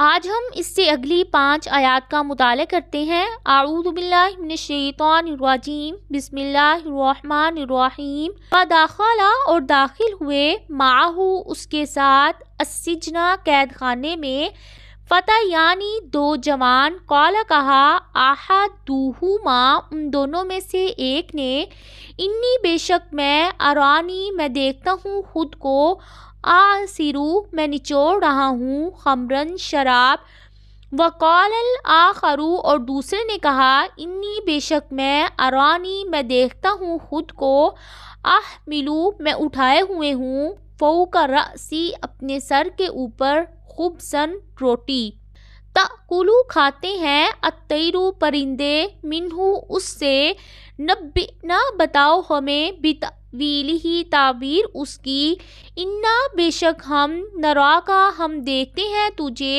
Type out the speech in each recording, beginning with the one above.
आज हम इससे अगली पांच आयात का मुताल करते हैं आऊदबिल्लाशैतवाजीम बसमिल्लाम व और दाखिल हुए माहू उसके साथ असिजना कैद खाने में फ़तह यानी दो जवान कौला कहा आहा माँ उन दोनों में से एक ने इन्नी बेशक मैं अरानी मैं देखता हूँ खुद को आसिरू मैं निचोड़ रहा हूँ खमरन शराब व कौल आ खरू और दूसरे ने कहा इन्नी बेशक मैं अरानी मैं देखता हूँ खुद को आह मिलू मैं उठाए हुए हूँ फ़ो का रसी अपने सर के ऊपर सन रोटी तुलू खाते हैं अतरु परिंदे मिनहू उससे नब्बी ना बताओ हमें बितावील ही ताबीर उसकी इन्ना बेशक हम नरा का हम देखते हैं तुझे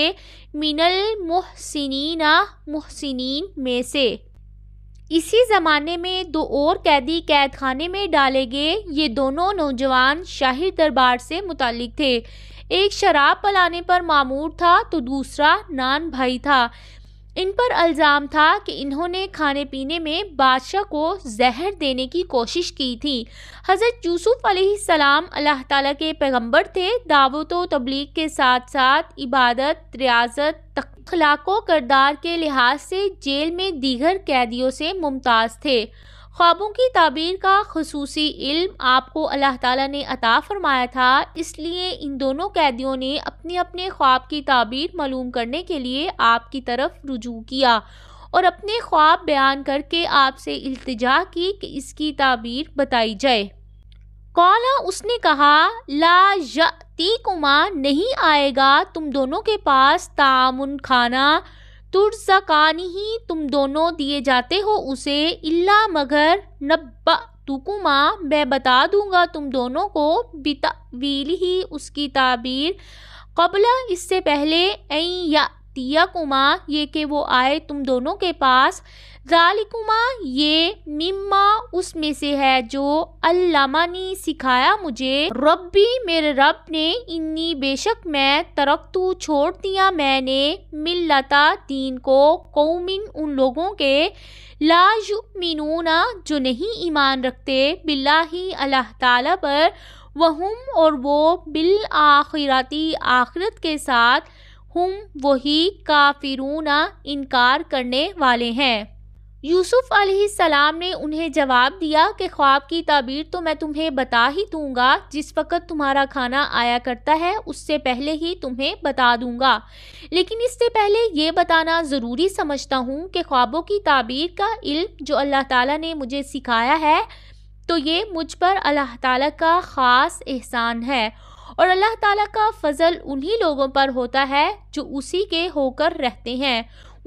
मिनल मुहसिनीना मोहसिन में से इसी ज़माने में दो और कैदी कैद खाने में डाले गए ये दोनों नौजवान शाही दरबार से मुतलिक थे एक शराब पलाने पर मामूर था तो दूसरा नान भाई था इन पर अल्ज़ाम था कि इन्होंने खाने पीने में बादशाह को जहर देने की कोशिश की थी हज़रत यूसुफ़ सलाम अल्लाह ताला के पैगंबर थे दावत व तबलीग के साथ साथ इबादत रियाजत तक अखलाको करदार के लिहाज से जेल में दीगर कैदियों से मुमताज़ थे ख्वाबों की ताबीर का खसूसी इल्म आपको अल्लाह ताला ने अता फरमाया था इसलिए इन दोनों कैदियों ने अपने अपने ख्वाब की ताबीर मालूम करने के लिए आपकी तरफ रुजू किया और अपने ख्वाब बयान करके आपसे इल्तजा की कि इसकी ताबीर बताई जाए कौला उसने कहा ला यती कुमा नहीं आएगा तुम दोनों के पास तामुन खाना तुरजकानी ही तुम दोनों दिए जाते हो उसे इल्ला मगर नब्बा तुकुमा मैं बता दूंगा तुम दोनों को वील ही उसकी ताबीर कबला इससे पहले या कुमा ये के वो आए तुम दोनों के पास जालिकुमा ये मिम्मा उसमें से है जो अल्लामा ने सिखाया मुझे रब्बी मेरे रब ने इन्नी बेशक मैं तरक्तू छोड़ दिया मैंने मिल्लता दीन को कौमिन उन लोगों के लाज मिनूना जो नहीं ईमान रखते बिल्ला ही अल्लाह ताला पर वहम और वो बिल आखिरती आखिरत के साथ हम वही काफिरूना इनकार करने वाले हैं यूसुफ सलाम ने उन्हें जवाब दिया कि ख्वाब की ताबीर तो मैं तुम्हें बता ही दूंगा जिस वक़्त तुम्हारा खाना आया करता है उससे पहले ही तुम्हें बता दूंगा लेकिन इससे पहले ये बताना ज़रूरी समझता हूँ कि ख्वाबों की ताबीर का इल्म जो अल्लाह ताला ने मुझे सिखाया है तो ये मुझ पर अल्लाह ताला का ख़ास एहसान है और अल्लाह ताला का फजल उन्हीं लोगों पर होता है जो उसी के होकर रहते हैं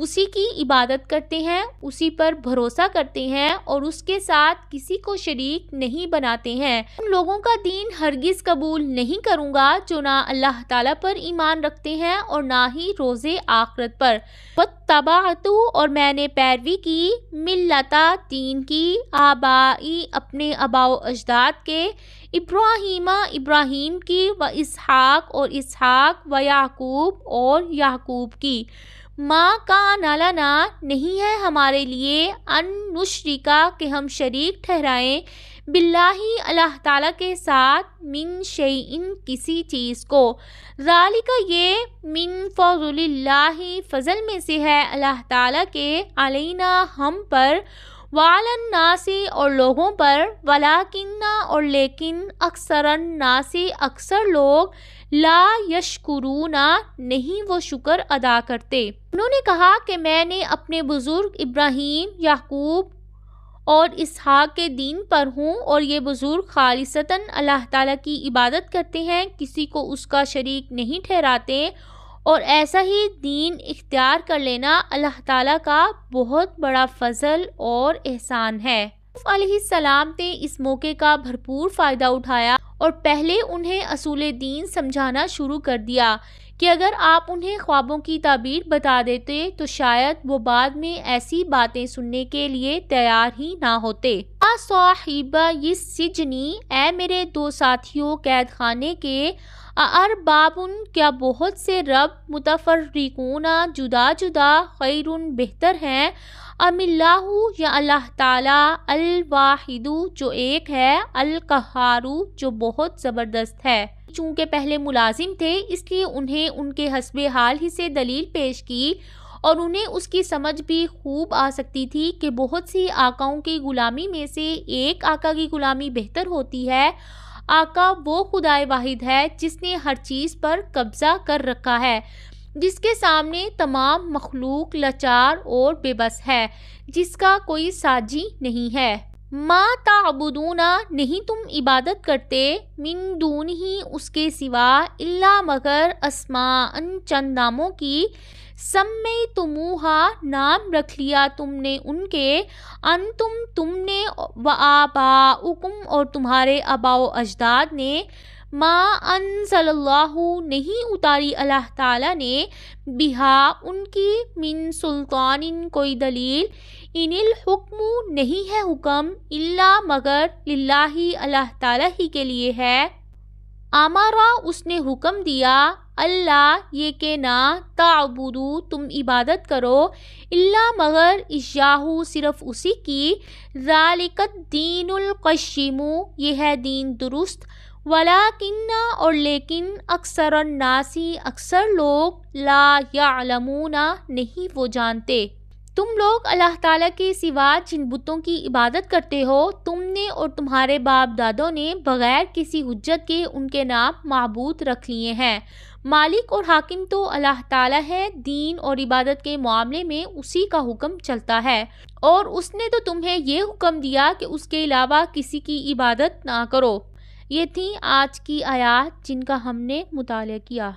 उसी की इबादत करते हैं उसी पर भरोसा करते हैं और उसके साथ किसी को शरीक नहीं बनाते हैं उन लोगों का दीन हरगिज़ कबूल नहीं करूँगा जो ना अल्लाह ताला पर ईमान रखते हैं और ना ही रोज़े आखरत पर तबातु और मैंने पैरवी की मिलता दीन की आबाई अपने अबाओ अजदाद के इब्राहिमा इब्राहिम की व इसहाक और इसहाक व याकूब और याकूब की माँ का नालाना नहीं है हमारे लिए अन के हम शरीक ठहराएं बिल्लाही अल्लाह ताला के साथ मिन शईन किसी चीज़ को राली का ये मिन फ़ौरुल्लाही फ़ज़ल में से है अल्लाह ताला के अलैना हम पर वालन नासी और लोगों पर वलाकिन्ना और लेकिन अक्सर नासी अक्सर लोग ला यशकुरूना नहीं वो शुक्र अदा करते उन्होंने कहा कि मैंने अपने बुज़ुर्ग इब्राहिम याकूब और इसहाक के दीन पर हूँ और ये बुज़ुर्ग खालिस्तन अल्लाह ताला की इबादत करते हैं किसी को उसका शरीक नहीं ठहराते और ऐसा ही दीन इख्तियार कर लेना अल्लाह ताला का बहुत बड़ा फजल और एहसान है सलाम ने इस मौके का भरपूर फ़ायदा उठाया और पहले उन्हें असूल दीन समझाना शुरू कर दिया कि अगर आप उन्हें ख्वाबों की ताबीर बता देते तो शायद वो बाद में ऐसी बातें सुनने के लिए तैयार ही ना होते सोहिबा ये सिजनी ए मेरे दो साथियों कैद खाने के अरबाबन क्या बहुत से रब मुतफरिकूना जुदा जुदा खैर बेहतर हैं अमिल्लाहु या अल्लाह ताला वाहिदु जो एक है अलकहारू जो बहुत ज़बरदस्त है चूँकि पहले मुलाजिम थे इसलिए उन्हें उनके हसब हाल ही से दलील पेश की और उन्हें उसकी समझ भी खूब आ सकती थी कि बहुत सी आकाओं की ग़ुलामी में से एक आका की ग़ुलामी बेहतर होती है आका वो खुदाए वाहिद है जिसने हर चीज़ पर कब्ज़ा कर रखा है जिसके सामने तमाम मखलूक लाचार और बेबस है जिसका कोई साजी नहीं है माँ ताबुदूना नहीं तुम इबादत करते मिन दून ही उसके सिवा इल्ला मगर असमा अन चंद नामों की समय तुमूहा नाम रख लिया तुमने उनके अन तुम तुमने व आबा उकुम और तुम्हारे अबाओ अजदाद ने माँ सल्लल्लाहु नहीं उतारी अल्लाह ताला ने बिहा उनकी मिन सुल्तान कोई दलील इनिल हुक्म नहीं है हुक्म इल्ला मगर लाही अल्लाह ताला ही के लिए है आमारा उसने हुक्म दिया अल्लाह ये के ना ताबुदू तुम इबादत करो इल्ला मगर इशाहू सिर्फ उसी की जालिकत दीनकशीमू ये है दीन दुरुस्त वला किन्ना और लेकिन अक्सर नासी अक्सर लोग ला या नहीं वो जानते तुम लोग अल्लाह ताला के सिवा जिन बुतों की इबादत करते हो तुमने और तुम्हारे बाप दादों ने बग़ैर किसी हजत के उनके नाम मबूद रख लिए हैं मालिक और हाकिम तो अल्लाह ताला है दीन और इबादत के मामले में उसी का हुक्म चलता है और उसने तो तुम्हें यह हुक्म दिया कि उसके अलावा किसी की इबादत ना करो ये थी आज की आयात जिनका हमने मुताल किया